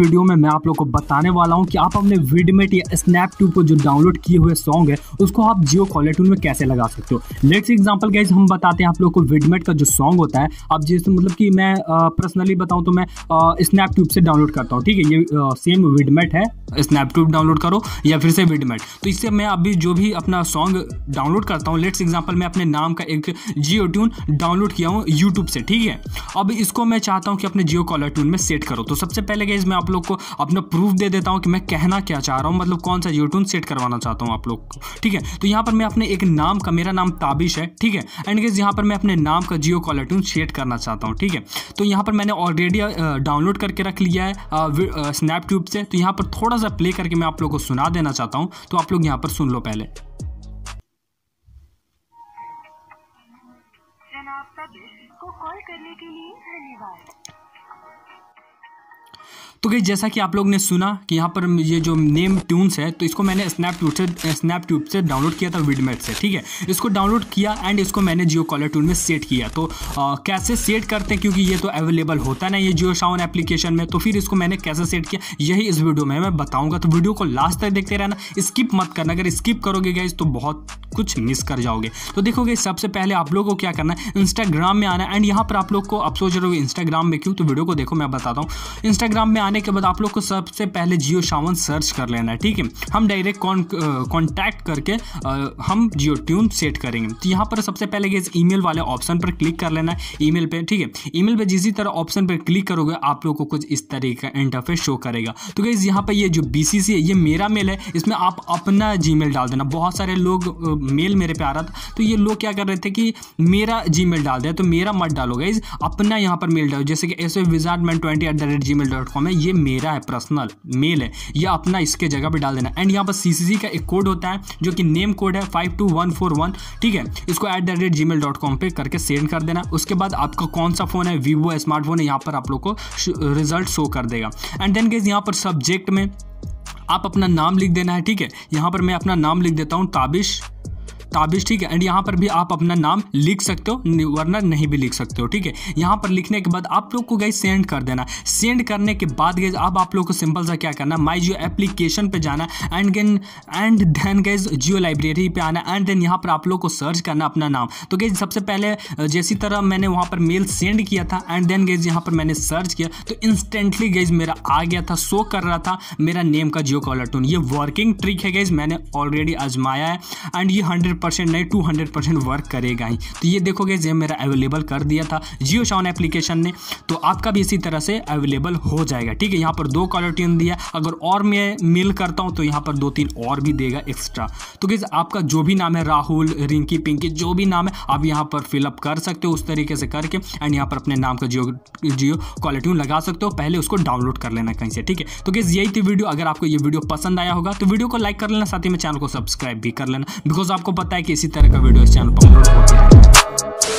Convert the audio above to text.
video में मैं आप लोग को बताने वाला हूँ कि आप अपने वीडमेट या स्नैप ट्यूब को जो डाउनलोड किए हुए सॉन्ग है उसको आप जियो कॉलर ट्यून में कैसे लगा सकते हो लेट्स एग्जाम्पल गाइज हम बताते हैं आप लोग को वीडमेट का जो सॉन्ग होता है आप जैसे मतलब कि मैं पर्सनली बताऊँ तो मैं स्नैप ट्यूब से डाउनलोड करता हूँ ठीक है ये सेम विडमेट है स्नैप ट्यूब डाउनलोड करो या फिर से विडमेट तो इससे मैं अभी जो भी अपना सॉन्ग डाउनलोड करता हूँ लेट्स एग्जाम्पल मैं अपने नाम का एक जियो ट्यून डाउनलोड किया हूँ यूट्यूब से ठीक है अब इसको मैं चाहता हूँ कि अपने जियो कॉलर ट्यून में सेट करो तो सबसे पहले गाइज मैं आप लोग को अपना प्रूफ दे देता हूँ कि मैं कहना क्या चाह रहा हूँ मतलब कौन सा यूट्यून सेट करवाना चाहता हूँ आप लोग को ठीक है तो यहाँ पर मैं अपने एक नाम का मेरा नाम ताबिश है ठीक है एंड गेज यहाँ पर मैं अपने नाम का जियो कॉलर ट्यून सेट करना चाहता हूँ ठीक है तो यहाँ पर मैंने ऑलरेडी डाउनलोड करके रख लिया है स्नैपट्यूब से तो यहाँ पर थोड़ा सा प्ले करके मैं आप लोग को सुना देना चाहता हूँ तो आप लोग यहाँ पर सुन लो पहले को कॉल करने के लिए धन्यवाद तो गई जैसा कि आप लोग ने सुना कि यहाँ पर ये जो नेम ट्यून्स है तो इसको मैंने स्नैपट्यूब से स्नैपट्यूब से डाउनलोड किया था विडमेट से ठीक है इसको डाउनलोड किया एंड इसको मैंने जियो कॉलर ट्यून में सेट किया तो आ, कैसे सेट करते हैं क्योंकि ये तो अवेलेबल होता नहीं है जियो साउन एप्लीकेशन में तो फिर इसको मैंने कैसे सेट किया यही इस वीडियो में मैं बताऊँगा तो वीडियो को लास्ट तक देखते रहना स्किप मत करना अगर स्किप करोगे गई तो बहुत कुछ मिस कर जाओगे तो देखोगे सबसे पहले आप लोगों को क्या करना है इंस्टाग्राम में आना एंड यहाँ पर आप लोग को आप सोच रहे हो इंस्टाग्राम में क्यों तो वीडियो को देखो मैं बताता हूँ इंस्टाग्राम में आने के बाद आप लोग को सबसे पहले जियो सावन सर्च कर लेना है ठीक है हम डायरेक्ट कॉन्टैक्ट करके आ, हम जियो ट्यून सेट करेंगे तो यहाँ पर सबसे पहले गए ईमेल वाले ऑप्शन पर क्लिक कर लेना है ईमेल पे ठीक है ईमेल पे जिस तरह ऑप्शन पर क्लिक करोगे आप लोग को कुछ इस तरीके का इंटरफेस शो करेगा तो गई यहाँ पर ये जो बी है ये मेरा मेल है इसमें आप अपना जी डाल देना बहुत सारे लोग मेल मेरे पे आ रहा था तो ये लोग क्या कर रहे थे कि मेरा जी डाल दिया तो मेरा मत डालो गाइज अपना यहाँ पर मेल डालो जैसे कि S O wizard man twenty at the rate Gmail dot com है ये मेरा है पर्सनल मेल है या अपना इसके जगह पे डाल देना एंड यहाँ पर सी का एक कोड होता है जो कि नेम कोड है five two one four one ठीक है इसको at the rate Gmail dot com पर करके सेंड कर देना उसके बाद आपका कौन सा फ़ोन है वीवो स्मार्टफोन है यहाँ पर आप लोग को रिजल्ट शो कर देगा एंड देन गेज यहाँ पर सब्जेक्ट में आप अपना नाम लिख देना है ठीक है यहाँ पर मैं अपना नाम लिख देता हूँ ताबिश ताबिश ठीक है एंड यहाँ पर भी आप अपना नाम लिख सकते हो वरना नहीं भी लिख सकते हो ठीक है यहाँ पर लिखने के बाद आप लोग को गई सेंड कर देना सेंड करने के बाद गई अब आप लोग को सिंपल सा क्या करना माई जियो एप्लीकेशन पर जाना and again and then guys Jio library पर आना एंड देन यहाँ पर आप लोग को सर्च करना अपना नाम तो गई सबसे पहले जैसी तरह मैंने वहाँ पर मेल सेंड किया था एंड देन गैज यहाँ पर मैंने सर्च किया तो इंस्टेंटली गैज मेरा आ गया था शो कर रहा था मेरा नेम का जियो कॉलर टून ये वर्किंग ट्रिक है गैज मैंने ऑलरेडी आजमाया है एंड ये हंड्रेड परसेंट नहीं टू हंड्रेड परसेंट वर्क करेगा ही तो ये देखोगे ये मेरा अवेलेबल कर दिया था जियो शाउन एप्लीकेशन ने तो आपका भी इसी तरह से अवेलेबल हो जाएगा ठीक है यहाँ पर दो कॉलर ट्यून दिया अगर और मैं मिल करता हूँ तो यहाँ पर दो तीन और भी देगा एक्स्ट्रा तो गैस आपका जो भी नाम है राहुल रिंकी पिंकी जो भी नाम है आप यहाँ पर फिलअप कर सकते हो उस तरीके से करके एंड यहाँ पर अपने नाम का जियो जियो कॉलर ट्यून लगा सकते हो पहले उसको डाउनलोड कर लेना कहीं से ठीक है तो गैस यही थी वीडियो अगर आपको ये वीडियो पसंद आया होगा तो वीडियो को लाइक कर लेना साथ ही में चैनल को सब्सक्राइब भी कर लेना बिकॉज आपको पता पता है कि इसी तरह का वीडियो इस चैनल पर अपलोड होते हैं